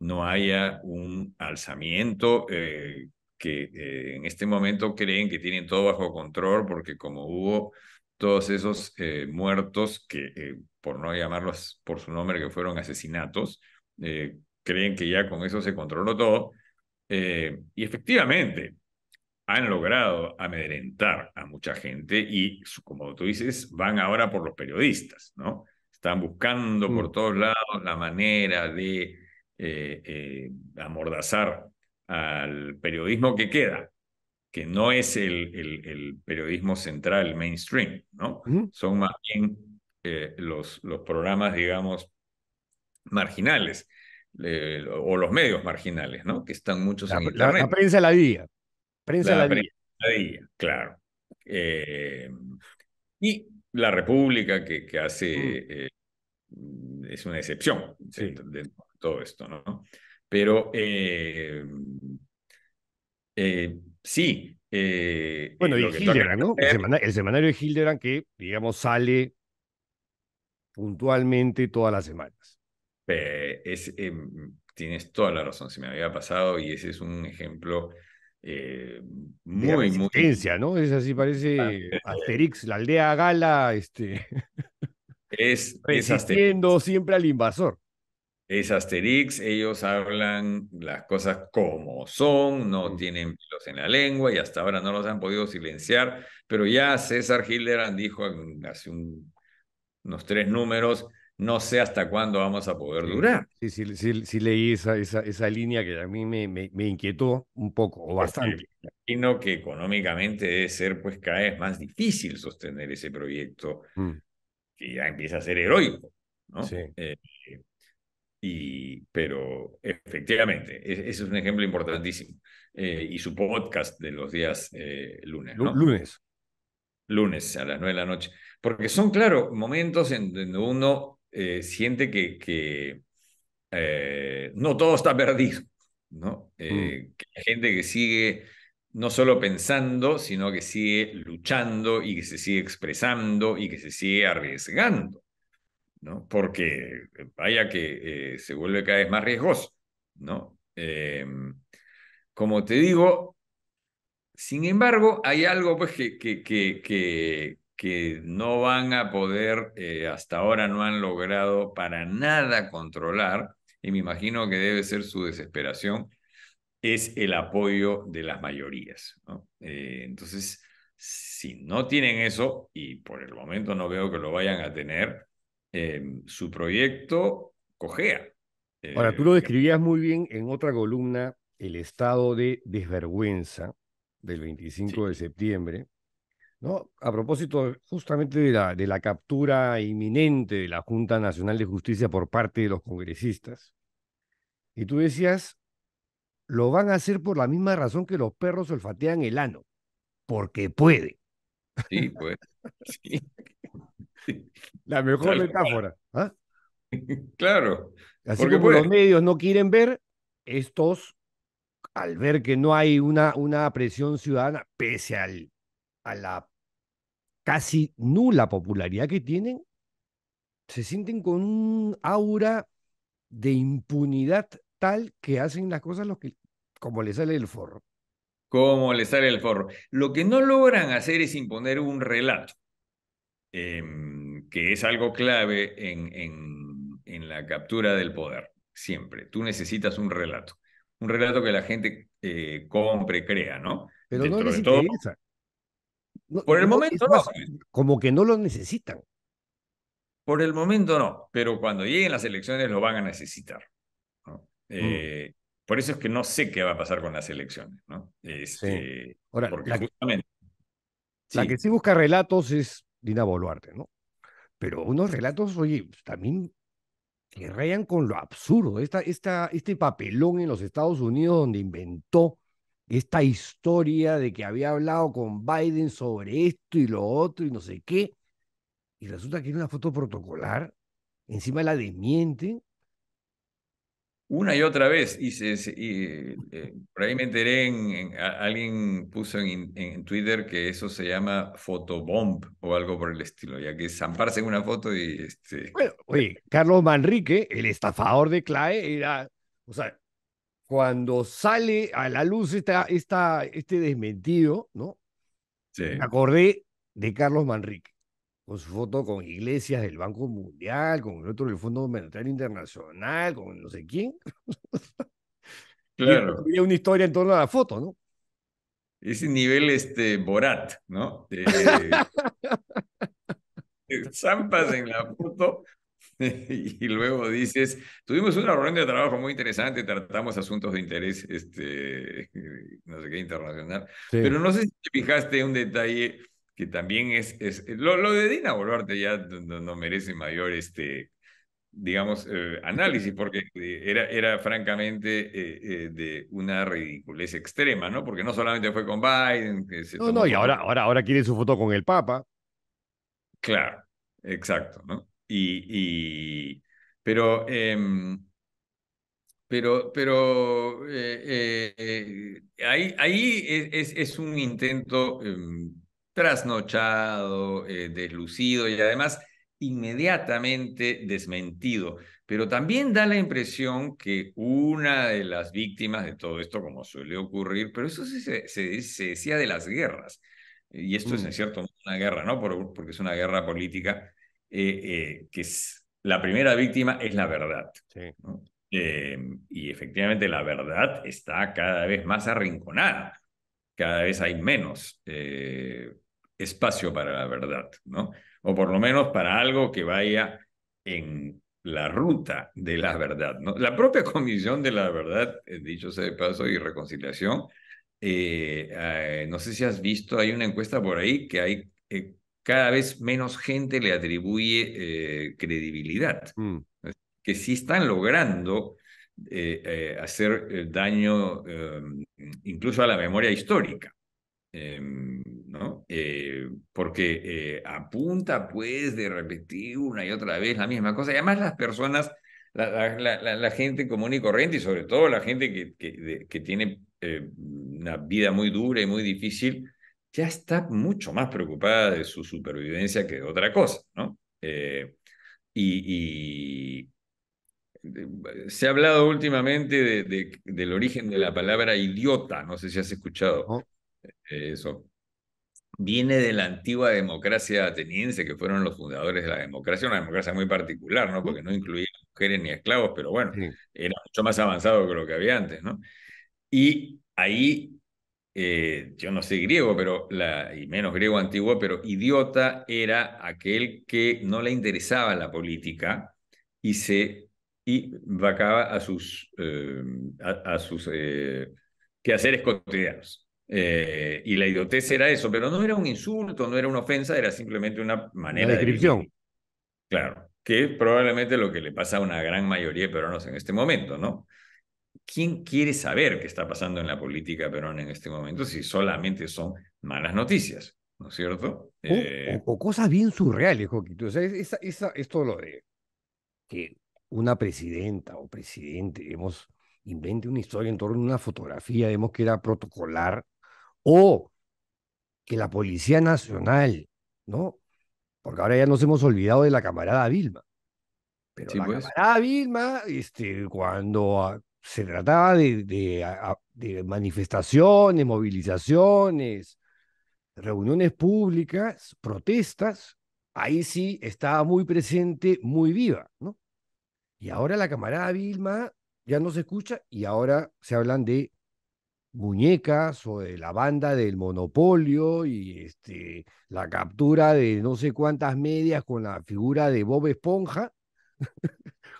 no haya un alzamiento eh, que eh, en este momento creen que tienen todo bajo control porque como hubo todos esos eh, muertos que, eh, por no llamarlos por su nombre, que fueron asesinatos, creen que ya con eso se controló todo. y efectivamente, han logrado amedrentar a mucha gente y, como tú dices, van ahora por los periodistas, ¿no? Están buscando mm. por todos lados la manera de amordazar al periodismo que queda, que no es el, el, periodismo central, mainstream, ¿no? Son más bien eh, los, los programas, digamos, marginales. Eh, o los medios marginales, ¿no? Que están muchos la, en internet. La, la prensa la día. Prensa la, la claro. Eh, y la República, que, hace. Mm. es una excepción de, todo esto, ¿no? Pero eh, eh, sí. Eh, bueno, ¿no? El, semanario de Hildebrand que, digamos, sale puntualmente todas las semanas. Em, tienes toda la razón, se me había pasado y ese es un ejemplo muy, muy... ¿no? Es así, ah, parece Asterix, la aldea gala, este... Es, resistiendo siempre al invasor es Asterix, ellos hablan las cosas como son, no tienen pelos en la lengua y hasta ahora no los han podido silenciar, pero ya César Hildebrand dijo hace un, unos tres números, no sé hasta cuándo vamos a poder durar. Sí, sí, sí, leí esa, esa, línea que a mí me, me, inquietó un poco, o bastante. sino imagino que económicamente debe ser pues cada vez más difícil sostener ese proyecto, mm. que ya empieza a ser heroico, ¿no? Sí. Eh, pero efectivamente, e-, ese es un ejemplo importantísimo. Eh, y su podcast de los días eh, lunes. Lunes. Lunes a las nueve de la noche. Porque son, claro, momentos en donde uno eh, siente que, no todo está perdido, ¿no? Mm. hay gente que sigue no solo pensando, sino que sigue luchando y que se sigue expresando y que se sigue arriesgando. ¿no? Porque eh, vaya que eh, se vuelve cada vez más riesgoso, ¿no? Em, como te digo, sin embargo, hay algo pues que, que, que, que, que no van a poder, eh, hasta ahora no han logrado para nada controlar, y me imagino que debe ser su desesperación, es el apoyo de las mayorías. entonces, si no tienen eso, y por el momento no veo que lo vayan a tener, Em, su proyecto cojea. Ahora, eh, tú lo describías muy bien en otra columna, el estado de desvergüenza del 25 de septiembre, ¿no? A propósito justamente de la, de la captura inminente de la Junta Nacional de Justicia por parte de los congresistas. Y tú decías, lo van a hacer por la misma razón que los perros olfatean el ano, porque puede. Sí, pues. Sí. La mejor metáfora. ¿ah? Claro. Así que como pues, los medios no quieren ver, estos, al ver que no hay una, una presión ciudadana, pese a la casi nula popularidad que tienen, se sienten con un aura de impunidad tal que hacen las cosas que, como les sale el forro. Como le sale el forro. Lo que no logran hacer es imponer un relato. Em, que es algo clave en, en, la captura del poder, siempre. Tú necesitas un relato, un relato que la gente eh, compre, crea, ¿no? Pero no les todo, por el momento no. Como que no lo necesitan. Por el momento no, pero cuando lleguen las elecciones lo van a necesitar. Mm. Eh, por eso es que no sé qué va a pasar con las elecciones. ¿no? Este, Ahora, porque justamente, la que sí busca relatos es Dina Boluarte, ¿no? Pero unos relatos, oye, pues, también que rayan con lo absurdo. Esta, esta, este papelón en los Estados Unidos donde inventó esta historia de que había hablado con Biden sobre esto y lo otro y no sé qué, y resulta que era una foto protocolar, encima la desmienten, una y otra vez, y, eh, por ahí me enteré, en, alguien puso en, Twitter que eso se llama fotobomb o algo por el estilo, ya que zamparse en una foto y... Este... Bueno, oye, Carlos Manrique, el estafador de CLAE, era, o sea, cuando sale a la luz este desmentido, ¿no? Sí. Me acordé de Carlos Manrique con su foto con Iglesias del Banco Mundial, con el otro del Fondo Monetario Internacional, con no sé quién. Claro. Había una historia en torno a la foto, ¿no? Ese nivel este Borat, ¿no? zampas en la foto y luego dices, tuvimos una reunión de trabajo muy interesante, tratamos asuntos de interés, este, no sé qué, internacional, pero no sé si te fijaste un detalle que también es, eh, lo, de Dina Boluarte ya no, merece mayor, este, digamos, eh, análisis, porque eh, era, era francamente de una ridiculez extrema, ¿no? Porque no solamente fue con Biden. no, no, y ahora, ahora, ahora quiere su foto con el Papa. Claro, exacto, ¿no? Y, em, pero, pero, pero ahí, ahí es, es un intento em, trasnochado, eh, deslucido y además inmediatamente desmentido. Pero también da la impresión que una de las víctimas de todo esto, como suele ocurrir, pero eso se, se, decía de las guerras, y esto es en mm. cierto una guerra, ¿no? porque es una guerra política, eh, eh, que la primera víctima es la verdad. Em, y efectivamente la verdad está cada vez más arrinconada, cada vez hay menos espacio para la verdad, ¿no? O por lo menos para algo que vaya en la ruta de la verdad, ¿no? La propia Comisión de la Verdad, eh, dicho sea de paso, y Reconciliación, eh, eh, no sé si has visto, hay una encuesta por ahí que hay cada vez menos gente le atribuye credibilidad, mm. que sí están logrando hacer daño em, incluso a la memoria histórica. Em, ¿no? Eh, porque eh, apunta pues de repetir una y otra vez la misma cosa. Y además las personas, la, gente común y corriente y sobre todo la gente que, que, tiene eh, una vida muy dura y muy difícil, ya está mucho más preocupada de su supervivencia que de otra cosa, ¿no? y, se ha hablado últimamente de, del origen de la palabra idiota, no sé si has escuchado. Eso. Viene de la antigua democracia ateniense, que fueron los fundadores de la democracia, una democracia muy particular, ¿no? Porque no incluía mujeres ni esclavos, pero bueno, era mucho más avanzado que lo que había antes, ¿no? Y ahí, eh, yo no sé griego, pero la, y menos griego antiguo, pero idiota era aquel que no le interesaba la política y se y vacaba a sus, eh, sus eh, quehaceres cotidianos. Eh, y la idiotez era eso, pero no era un insulto, no era una ofensa, era simplemente una manera. Una descripción. claro, que es probablemente lo que le pasa a una gran mayoría de peruanos en este momento, ¿no? ¿Quién quiere saber qué está pasando en la política peruana en este momento si solamente son malas noticias? ¿No es cierto? O, eh, cosas bien surreales, Joquito. O sea, esto lo de que una presidenta o presidente, hemos invente una historia en torno a una fotografía, vemos que era protocolar, o que la Policía Nacional, ¿no? Porque ahora ya nos hemos olvidado de la camarada Vilma. Pero la pues. camarada Vilma, este, cuando ah, se trataba de manifestaciones, movilizaciones, reuniones públicas, protestas, ahí sí estaba muy presente, muy viva, ¿no? Y ahora la camarada Vilma ya no se escucha y ahora se hablan de muñecas o de la banda del monopolio y este, la captura de no sé cuántas medias con la figura de Bob Esponja,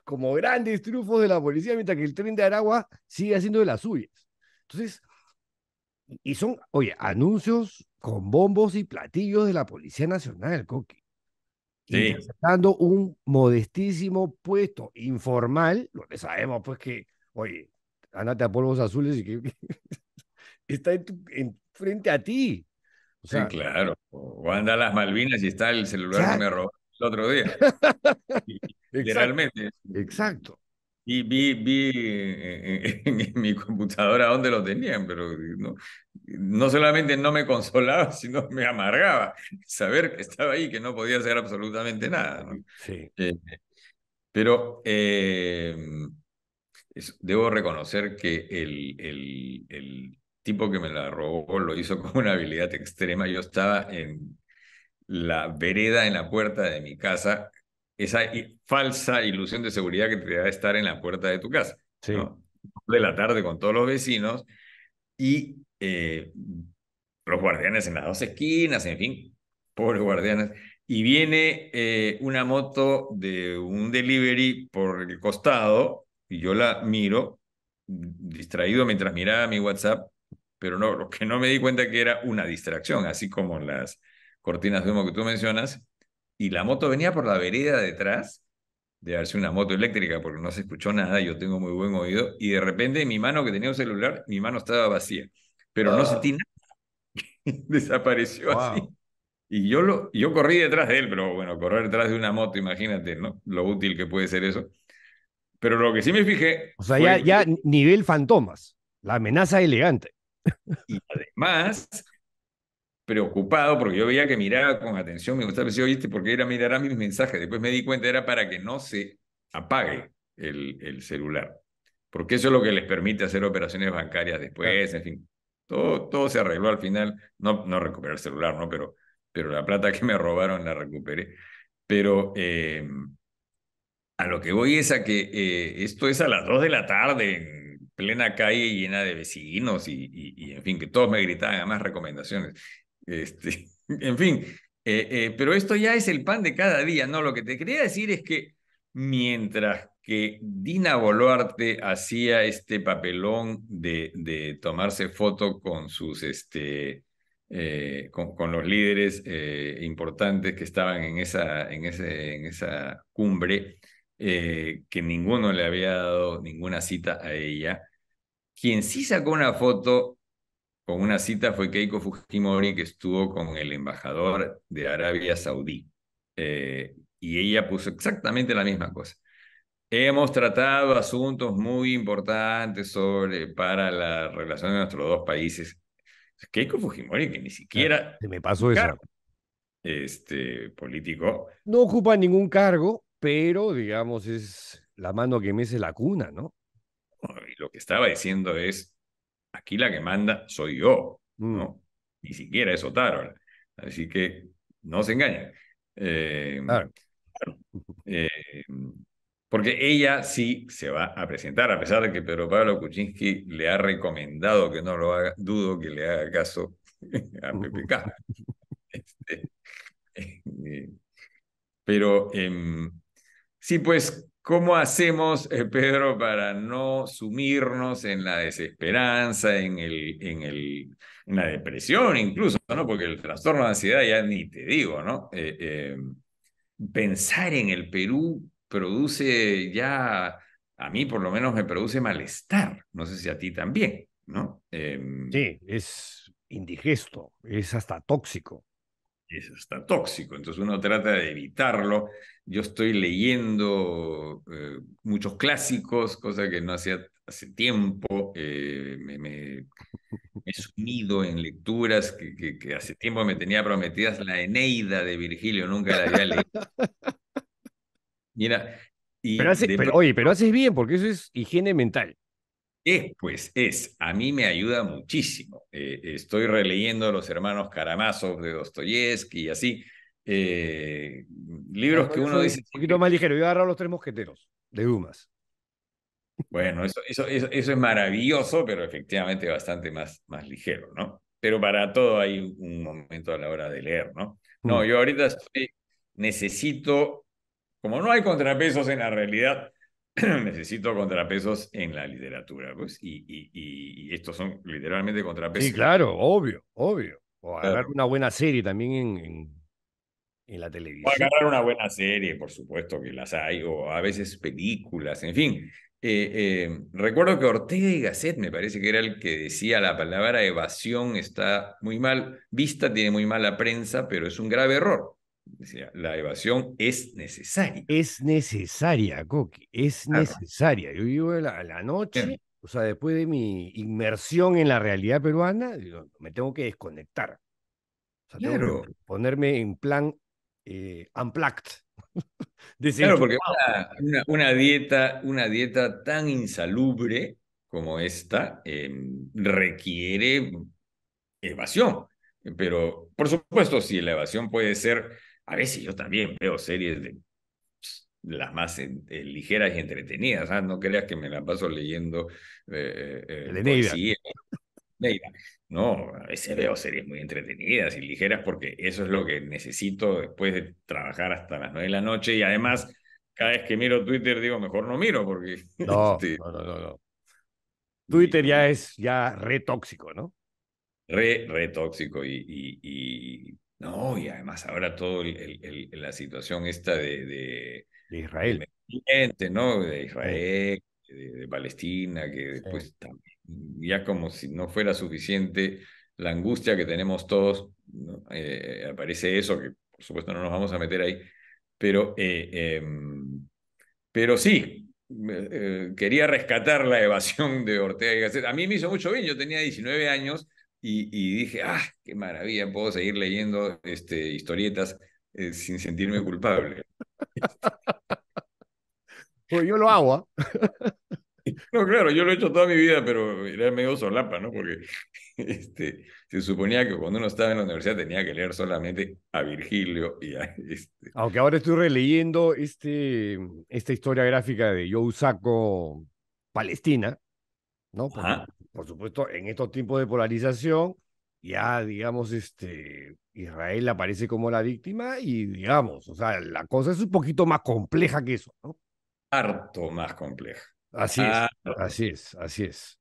como grandes triunfos de la policía, mientras que el tren de Aragua sigue haciendo de las suyas. Entonces, y son, oye, anuncios con bombos y platillos de la Policía Nacional, Coqui. Sí. Dando un modestísimo puesto informal, lo que sabemos pues que, oye, andate a polvos azules y que, está enfrente a ti. sí, claro. O anda a las Malvinas y está el celular que me robó el otro día. Literalmente. Exacto. Y vi, eh, eh, en, mi computadora dónde lo tenían, pero no, no solamente no me consolaba, sino me amargaba saber que estaba ahí, que no podía hacer absolutamente nada. Sí. Eh, pero debo reconocer que el, el, tipo que me la robó lo hizo con una habilidad extrema. Yo estaba en la vereda en la puerta de mi casa, esa falsa ilusión de seguridad que te da estar en la puerta de tu casa. Sí. De la tarde con todos los vecinos y eh, los guardianes en las dos esquinas, en fin, pobres guardianes. Y viene eh, una moto de un delivery por el costado y yo la miro distraído mientras miraba mi WhatsApp pero no, lo que no me di cuenta que era una distracción, así como las cortinas de humo que tú mencionas, y la moto venía por la vereda detrás, de darse una moto eléctrica, porque no se escuchó nada, yo tengo muy buen oído, y de repente mi mano que tenía un celular, mi mano estaba vacía, pero no ah. sentí nada, desapareció así. Y yo, lo, yo corrí detrás de él, pero bueno, correr detrás de una moto, imagínate, ¿no? Lo útil que puede ser eso. Pero lo que sí me fijé... O sea, ya, ya nivel fantomas, la amenaza elegante. Y además, preocupado, porque yo veía que miraba con atención, me gustaba decir, oíste ¿por qué era mirar a mis mensajes? Después me di cuenta, era para que no se apague el, el celular, porque eso es lo que les permite hacer operaciones bancarias después, en fin. Todo, todo se arregló al final, no, no recuperé el celular, ¿no? Pero, pero la plata que me robaron la recuperé. Pero eh, a lo que voy es a que eh, esto es a las 2 de la tarde plena calle llena de vecinos y, en fin, que todos me gritaban más recomendaciones. Este, en fin, eh, eh, pero esto ya es el pan de cada día, ¿no? Lo que te quería decir es que mientras que Dina Boluarte hacía este papelón de, de tomarse foto con sus, este, eh, con, los líderes importantes que estaban en esa, en ese, en esa cumbre, eh, que ninguno le había dado ninguna cita a ella. Quien sí sacó una foto con una cita fue Keiko Fujimori, que estuvo con el embajador de Arabia Saudí. Eh, y ella puso exactamente la misma cosa. Hemos tratado asuntos muy importantes sobre, para la relación de nuestros dos países. Keiko Fujimori, que ni siquiera... Se me pasó esa. Este político. No ocupa ningún cargo, pero digamos es la mano que mece la cuna, ¿no? lo que estaba diciendo es, aquí la que manda soy yo, mm. ¿no? Ni siquiera es Otaro. Así que no se engañen. Eh, eh, porque ella sí se va a presentar, a pesar de que Pedro Pablo Kuczynski le ha recomendado que no lo haga, dudo que le haga caso a PPK. Este, eh, pero em, Sí, pues, ¿cómo hacemos, eh, Pedro, para no sumirnos en la desesperanza, en, el, en, el, en la depresión incluso, ¿no? Porque el trastorno de ansiedad ya ni te digo, ¿no? Eh, eh, pensar en el Perú produce ya, a mí por lo menos me produce malestar, no sé si a ti también, ¿no? Em, sí, es indigesto, es hasta tóxico es hasta tóxico, entonces uno trata de evitarlo. Yo estoy leyendo eh, muchos clásicos, cosa que no hacía hace tiempo, eh, me, he sumido en lecturas que, hace tiempo me tenía prometidas, la Eneida de Virgilio, nunca la había leído. Mira, oye, pero haces bien, porque eso es higiene mental. Es, pues es, a mí me ayuda muchísimo. Eh, estoy releyendo Los Hermanos Karamazov de Dostoyevsky y así. Eh, libros que uno dice. Un poquito más ligero, yo agarrar los tres mosqueteros de Dumas. Bueno, eso, eso, es maravilloso, pero efectivamente bastante más, más ligero, ¿no? Pero para todo hay un momento a la hora de leer, ¿no? No, mm. yo ahorita necesito, como no hay contrapesos en la realidad, necesito contrapesos en la literatura. Pues, y, estos son literalmente contrapesos. Sí, claro, obvio, obvio. O agarrar una buena serie también en, en, la televisión. O agarrar una buena serie, por supuesto que las hay, o a veces películas, en fin. Eh, eh, recuerdo que Ortega y Gasset me parece que era el que decía la palabra evasión está muy mal vista, tiene muy mala prensa, pero es un grave error la evasión es necesaria. Es necesaria, Coqui, es necesaria. Yo vivo a la noche, o sea, después de mi inmersión en la realidad peruana, me tengo que desconectar. O sea, ponerme en plan eh, unplugged. claro, porque una, dieta, una dieta tan insalubre como esta em, requiere evasión. Pero, por supuesto, si la evasión puede ser a veces yo también veo series de, las más eh, eh, ligeras y entretenidas. Ah, no creas que me la paso leyendo eh, de No, a veces veo series muy entretenidas y ligeras porque eso es lo que necesito después de trabajar hasta las nueve de la noche y además cada vez que miro Twitter digo mejor no miro porque este, no, no, no, no, Twitter ya es ya re tóxico, ¿no? Re, re tóxico y no, y además ahora todo la situación esta de, de, Israel. De, ¿no? de Israel, de, Palestina, que después pues ya como si no fuera suficiente la angustia que tenemos todos, eh, eh, aparece eso, que por supuesto no nos vamos a meter ahí, pero, eh, em, pero sí, quería rescatar la evasión de Ortega y Gasset. A mí me hizo mucho bien, yo tenía 19 años y, dije, ah, qué maravilla, puedo seguir leyendo este, historietas eh, sin sentirme culpable. pues yo lo hago. ¿ah? no, claro, yo lo he hecho toda mi vida, pero era medio solapa, ¿no? Porque este, se suponía que cuando uno estaba en la universidad tenía que leer solamente a Virgilio y este. Aunque ahora estoy releyendo este, esta historia gráfica de Yo Usaco Palestina, ¿no? por supuesto, en estos tiempos de polarización, ya, digamos, este, Israel aparece como la víctima y, digamos, o sea, la cosa es un poquito más compleja que eso, ¿no? Harto más compleja. Así es, así es, así es.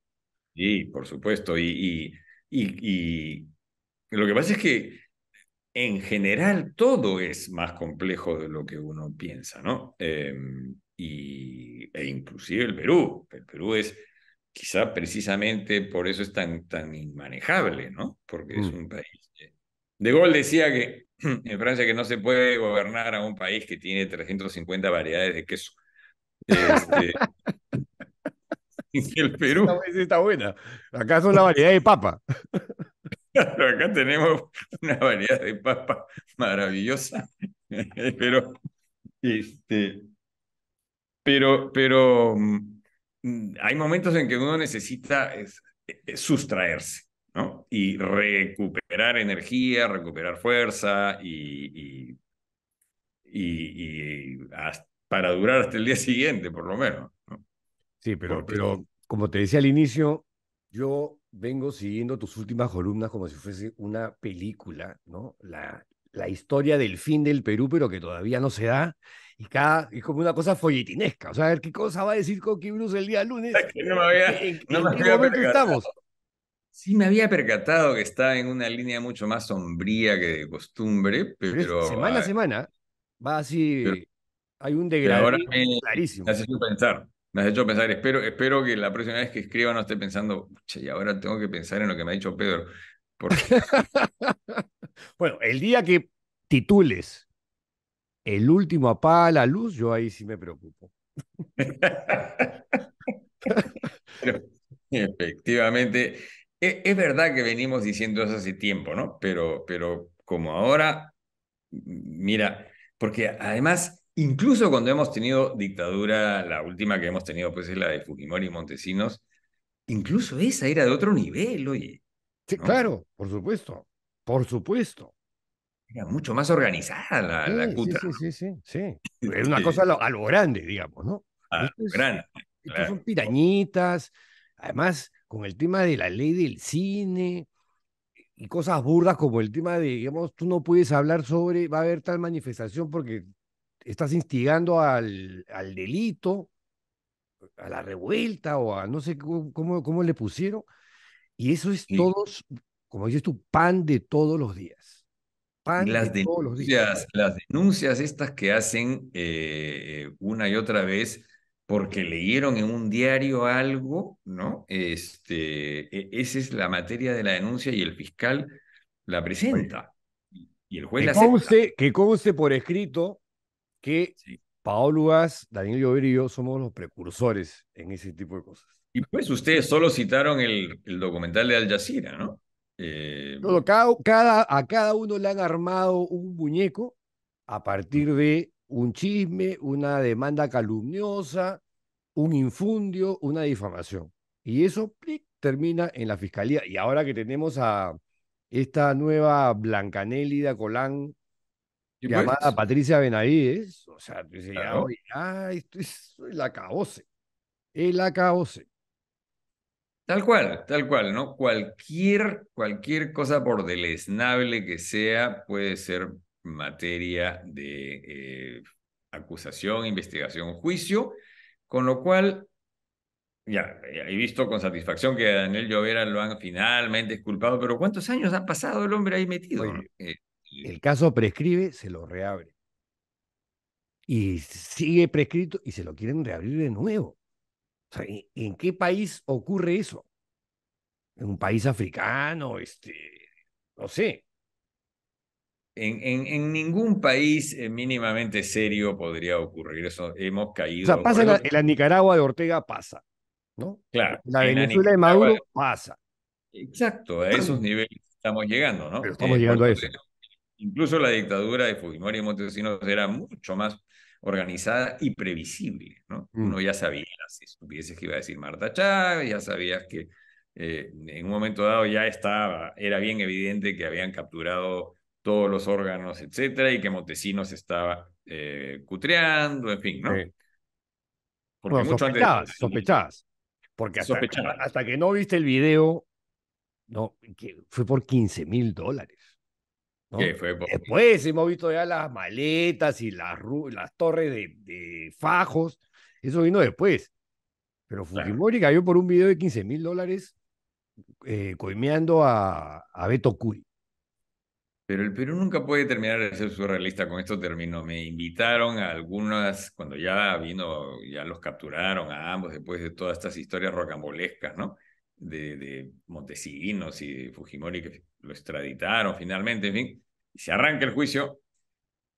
Sí, por supuesto. Y, y, lo que pasa es que en general todo es más complejo de lo que uno piensa, ¿no? Em, y, e inclusive el Perú. El Perú es quizá precisamente por eso es tan, tan inmanejable, ¿no? Porque es mm. un país. De Gaulle decía que en Francia que no se puede gobernar a un país que tiene 350 variedades de queso. Este... el Perú. está buena. Acá son la variedad de papa. acá tenemos una variedad de papa maravillosa. Pero, este, pero, pero mm, Mm, hay momentos en que uno necesita eh, sustraerse, ¿no? Y recuperar energía, recuperar fuerza y, y, y, para durar hasta el día siguiente, por lo menos. ¿no? Sí, pero, pero como te decía al inicio, yo vengo siguiendo tus últimas columnas como si fuese una película, ¿no? La, la historia del fin del Perú, pero que todavía no se da, y cada, es como una cosa folletinesca. O sea, a ver qué cosa va a decir Coqui Bruce el día lunes. No me había, estamos? Sí, me había percatado que estaba en una línea mucho más sombría que de costumbre, pero. semana a ah, semana va así. hay un degradé me, clarísimo. Me has hecho pensar. Me has hecho pensar. Espero, espero que la próxima vez que escriba no esté pensando, y ahora tengo que pensar en lo que me ha dicho Pedro. Porque... bueno, el día que titules el último apaga la luz, yo ahí sí me preocupo. efectivamente, e, es, verdad que venimos diciendo eso hace tiempo, ¿no? Pero, pero como ahora, mira, porque además, incluso cuando hemos tenido dictadura, la última que hemos tenido pues es la de Fujimori y Montesinos, incluso esa era de otro nivel, oye. Sí, claro, por supuesto, por supuesto mucho más organizada la, cultura Sí, sí, sí, sí, una cosa a lo, grande, digamos, ¿no? A ah, son pirañitas, además con el tema de la ley del cine y cosas burdas como el tema de, digamos, tú no puedes hablar sobre, va a haber tal manifestación porque estás instigando al, al delito, a la revuelta o a no sé cómo, cómo le pusieron. Y eso es todos, como dices tu pan de todos los días las, denuncias, las denuncias estas que hacen eh, una y otra vez porque leyeron en un diario algo, ¿no? Este, e, esa es la materia de la denuncia y el fiscal la presenta. y el juez que la conste, Que conste por escrito que Paolo Gas, Daniel Llover y yo somos los precursores en ese tipo de cosas. Y pues ustedes solo citaron el, el documental de Al Jazeera, ¿no? Eh, cada, a cada uno le han armado un muñeco a partir de un chisme, una demanda calumniosa, un infundio, una difamación. Y eso termina en la fiscalía. Y ahora que tenemos a esta nueva Blancanélida Colán llamada Patricia Benavides, o sea, tú dices, claro. es la acabose. Tal cual, tal cual, ¿no? Cualquier, cualquier cosa por deleznable que sea puede ser materia de eh, acusación, investigación, juicio, con lo cual ya, eh, he visto con satisfacción que a Daniel Llovera lo han finalmente esculpado, pero ¿cuántos años han pasado el hombre ahí metido? Eh, el caso prescribe, se lo reabre. Y sigue prescrito y se lo quieren reabrir de nuevo. ¿en qué país ocurre eso? ¿En un país africano? Este, no sé. En, ningún país eh, mínimamente serio podría ocurrir eso. Hemos caído. O sea, pasa en la Nicaragua de Ortega, pasa. ¿no? La Venezuela de Maduro pasa. Exacto, a esos niveles estamos llegando, ¿no? estamos eh, llegando a eso. Incluso la dictadura de Fujimori y Montesinos era mucho más organizada y previsible. ¿no? Uno mm. ya sabía si supieses que iba a decir Marta Chávez, ya sabías que eh, en un momento dado ya estaba, era bien evidente que habían capturado todos los órganos, etcétera, y que Montesinos estaba eh, cutreando, en fin, ¿no? Porque bueno, mucho Porque hasta, que no viste el video, no, que fue por 15 mil dólares. Después hemos visto ya las maletas y las, las torres de, fajos. Eso vino después. Pero Fujimori cayó por un video de 15 mil dólares eh, coimeando a, a Beto Curi. Pero el Perú nunca puede terminar de ser surrealista. Con esto termino. Me invitaron a algunas, cuando ya vino, ya los capturaron a ambos después de todas estas historias rocambolescas, ¿no? De, de Montesinos y de Fujimori que lo extraditaron finalmente, en fin. Se arranca el juicio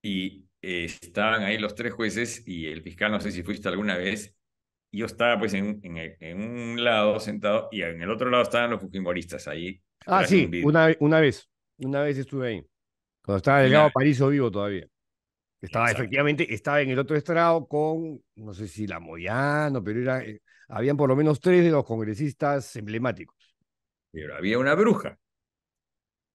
y eh, estaban ahí los tres jueces y el fiscal, no sé si fuiste alguna vez, yo estaba pues en, un lado sentado y en el otro lado estaban los fujimoristas ahí. Ah, sí, una, una vez, una vez estuve ahí, cuando estaba del Delgado París vivo todavía. Estaba efectivamente, estaba en el otro estrado con, no sé si la Moyano, pero era, eh, habían por lo menos tres de los congresistas emblemáticos. Pero había una bruja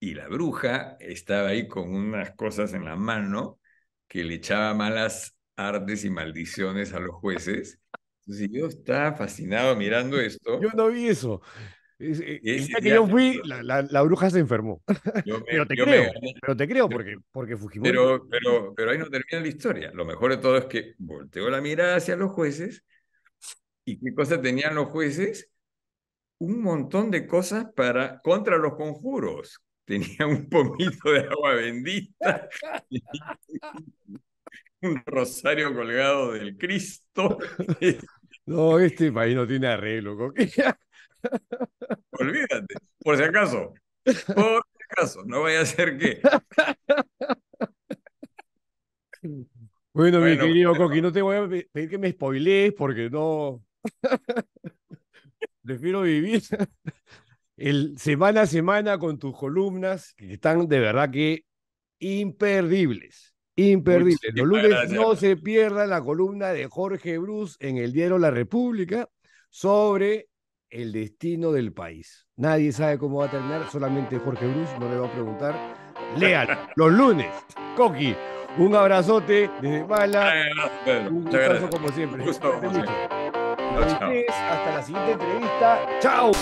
y la bruja estaba ahí con unas cosas en la mano que le echaba malas artes y maldiciones a los jueces. Entonces yo estaba fascinado mirando esto. Yo no vi eso. Eh, yo la, bruja se enfermó. pero te creo, pero te creo porque, porque Fujimori... Pero, pero, ahí no termina la historia. Lo mejor de todo es que volteó la mirada hacia los jueces y qué cosa tenían los jueces un montón de cosas para contra los conjuros, tenía un poquito de agua bendita, un rosario colgado del Cristo. no, este país no tiene arreglo, coquilla. Olvídate, por si acaso, por si acaso, no vaya a ser qué. Bueno, mi querido Coqui, no te voy a pedir que me spoilees porque no. Prefiero vivir el, semana a semana con tus columnas, que están de verdad que imperdibles. Imperdibles. Los lunes no se pierda la columna de Jorge Bruce en el diario La República sobre el destino del país. Nadie sabe cómo va a terminar, solamente Jorge Bruce no le va a preguntar. lean, los lunes. Coqui, un abrazote desde Mala. Un abrazo como siempre. como siempre. Hasta la siguiente entrevista. ¡Chao!